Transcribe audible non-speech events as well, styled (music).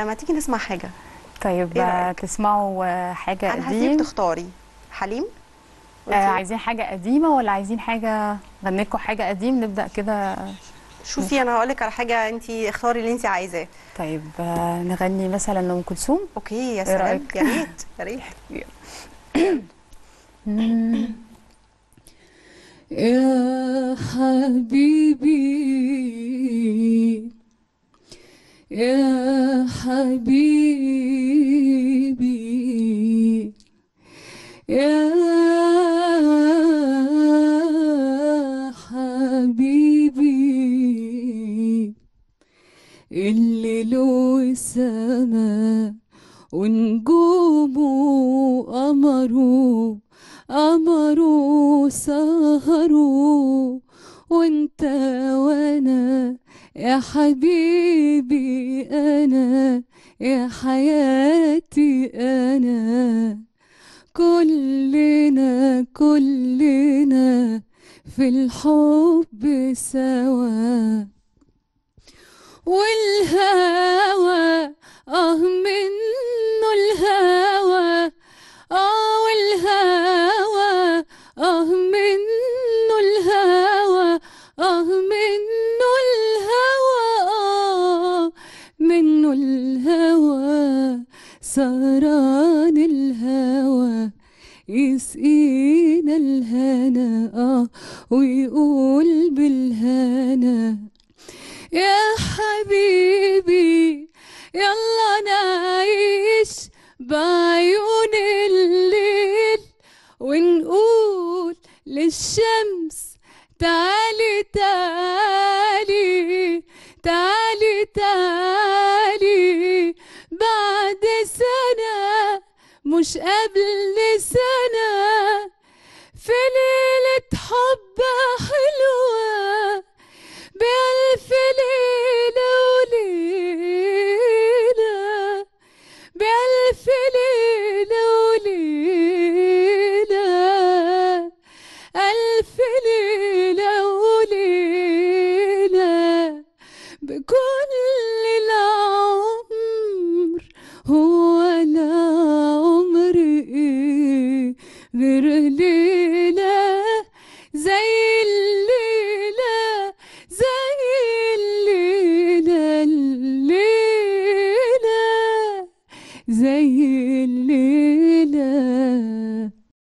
لما آه، تيجي نسمع حاجه طيب إيه تسمعوا آه، حاجه انا قديم هسيب تختاري حليم آه عايزين حاجه قديمه ولا عايزين حاجه غنيكوا لكم حاجه قديم نبدا كده شوفي انا هقول لك على حاجه انت اختاري اللي انت عايزاه طيب آه نغني مثلا لام كلثوم اوكي يا إيه سلام يا ريت يا ريت (coughs) يا حبيبي يا حبيبي يا حبيبي اللي له سما ونجومه قمره قمره سهره وانت وانا يا حبيبي أنا يا حياتي أنا كلنا كلنا في الحب سوا والهوى سهران الهوى يسقينا الهنا آه ويقول بالهنا يا حبيبي يلا نعيش بعيون الليل ونقول للشمس تعالي تعالي تعالي تعالي مش قبل سنة في ليلة Vürlüle zey.